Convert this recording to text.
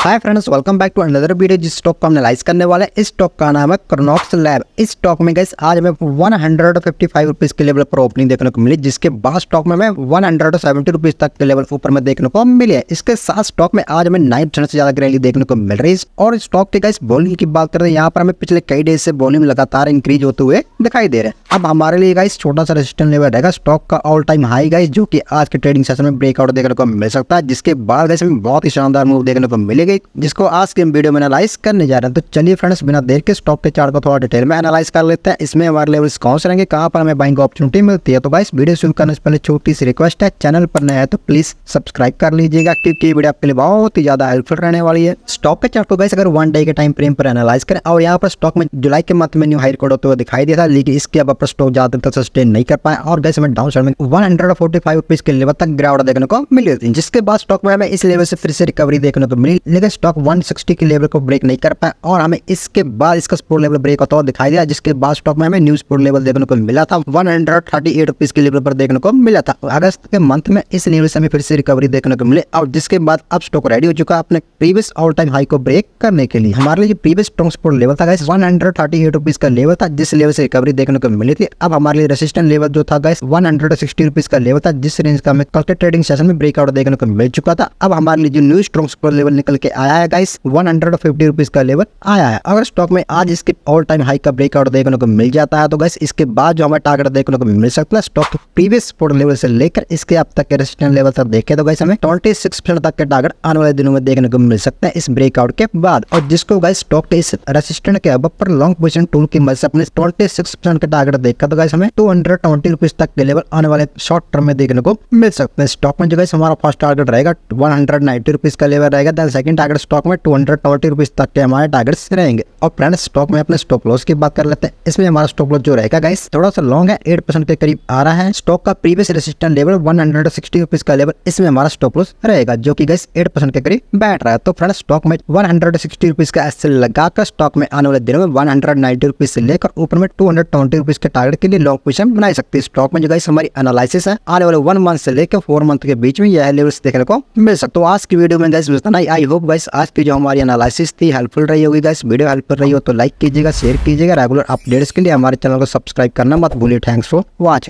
hi friends welcome back to another video जिस stock को हम एनालाइज करने वाले हैं इस स्टॉक का नाम है क्रोनॉक्स लैब इस स्टॉक में गैस आज हमें one hundred fifty five rupees के लेवल पर ओपनिंग देखने को मिली जिसके बाद स्टॉक में हमें वन हंड्रेड सेवेंटी रुपीज़ तक के लेवल ऊपर में देखने को मिली है इसके साथ स्टॉक में आज हमें नाइन परसेंट से ज़्यादा ग्रैली देखने को मिल रही है और स्टॉक के गैस बॉलिंग की बात करें यहाँ पर हमें पिछले कई डेज से बॉलिंग लगातार इंक्रीज होते हुए दिखाई दे रहे हैं अब हमारे लिए गाइस छोटा सा रेजिस्टेंट लेवल रहेगा स्टॉक का ऑल टाइम हाई गाइस जो कि आज के ट्रेडिंग सेशन में ब्रेकआउट देखने को मिल सकता है जिसके बाद गैस हमें बहुत ही शानदार मूव देखने को मिलेगी जाएगी जिसको आज के हम वीडियो में एनालाइज करने जा रहे हैं तो चलिए फ्रेंड्स बिना देर के स्टॉक के चार्ट को थोड़ा डिटेल में एनालाइज कर लेते हैं इसमें हमारे लेवल्स कौन से रहेंगे कहाँ पर हमें बाइंग अपॉर्चुनिटी मिलती है तो गाइस वीडियो शुरू करने से पहले छोटी सी रिक्वेस्ट है चैनल पर नया है तो प्लीज़ सब्सक्राइब कर लीजिएगा क्योंकि ये वीडियो आपके लिए बहुत ही ज़्यादा हेल्पफुल रहने वाली है स्टॉक के चार्ट को गाइस अगर वन डे के टाइम फ्रेम पर एनालाइज करें और यहाँ पर स्टॉक में जुलाई के मंथ में न्यू हाई रिकॉर्ड होते हुए दिखाई दिया था लेकिन इसके अब स्टॉक ज़्यादा तक सस्टेन नहीं कर पाए और गैस हमें डाउन साइड में one hundred forty five rupees के लेवल तक ग्राउंड देखने को मिली थी जिसके बाद स्टॉक में हमें इस लेवल से फिर से रिकवरी देखने को मिली यानी कि स्टॉक 160 के लेवल को ब्रेक नहीं कर पाए और हमें इसके बाद इसका स्पोर्ट लेवल ब्रेक होता हुआ दिखाई दिया जिसके बाद स्टॉक में हमें न्यू स्पोर्ट लेवल देखने को मिला था वन हंड्रेड के लेवल पर देखने को मिला था अगस्त के मंथ में इस लेवल से हमें फिर से रिकवरी देखने को मिले और जिसके बाद अब स्टॉक रेडी हो चुका अपने प्रीवियस ऑल टाइम हाई को ब्रेक करने के लिए हमारे लिए प्रीवियस स्ट्रॉन्ग स्पोर्ट लेवल था guys one hundred thirty eight rupees का लेवल था जिस लेवल से रिकवरी देखने को मिली थी अब हमारे लिए रेसिस्टेंट लेवल जो था guys one hundred sixty rupees का लेवल था जिस रेंज का हमें कल के ट्रेडिंग सेशन में ब्रेकआउट देखने को मिल चुका था अब हमारे लिए जो न्यू स्ट्रॉन्ग लेवल निकल के के आया है guys one hundred fifty rupees का लेवल आया है अगर स्टॉक में आज इसके ऑल टाइम हाई का ब्रेकआउट देखने को मिल जाता है तो गाइस इसके बाद जो हमें टारगेट देखने को मिल सकता है स्टॉक प्रीवियस सपोर्ट लेवल से लेकर इसके अब तक के रेसिस्टेंट लेवल तक देखे तो गाइस हमें ट्वेंटी तक के टारगेट आने वाले दिनों में देखने को मिल सकते हैं इस ब्रेकआउट के बाद और जिसको गाइस स्टॉक के इस रेसिस्टेंट के अब पर लॉन्ग पोजिशन टूल की मदद से अपने ट्वेंटी सिक्स परसेंट का टारगेट देखा तो गाइस हमें टू हंड्रेड ट्वेंटी रुपीज तक के लेवल आने वाले शॉर्ट टर्म में देखने को मिल सकते हैं स्टॉक में जो गाइस हमारा फर्स्ट टारगेट रहेगा वन हंड्रेड नाइन्टी रुपीज का लेवल रहेगा देन सेकंड टारगेट स्टॉक में टू हंड्रेड ट्वेंटी रुपीज़ तक के हमारे टारगेट्स रहेंगे और फ्रेंड स्टॉक में अपने स्टॉप लॉस की बात कर लेते हैं इसमें हमारा स्टॉप लॉस जो रहेगा गाइस थोड़ा सा लॉन्ग है एट परसेंट के करीब आ रहा है स्टॉक का previous resistant level one hundred sixty rupees का लेवल इसमें हमारा स्टॉप लॉस रहेगा जो की गाइस एट परसेंट के करीब बैठ रहा है तो फ्रेंड स्टॉक में वन हंड्रेड सिक्सटी रुपीज़ का एस लगाकर स्टॉक में आने वाले दिनों में वन हंड्रेड नाइन्टी रुपीज़ से लेकर ऊपर में टू हंड्रेड ट्वेंटी रुपीज़ के टारगेट के लिए लॉन्ग पोजिशन बनाई सकती है स्टॉक में जो गाइस हमारी एनालिसिस है आने वाले वन मंथ से लेकर फोर मंथ के बीच में यह लेवल्स देखने को मिल सकते हो तो आज की वीडियो में गाइस आई होप गाइस आज की जो हमारी एनालिसिस थी हेल्पफुल रही होगी गाइस वीडियो हेल्पफुल रही हो तो लाइक कीजिएगा शेयर कीजिएगा रेगुलर अपडेट्स के लिए हमारे चैनल को सब्सक्राइब करना मत भूलिए थैंक्स फॉर वॉचिंग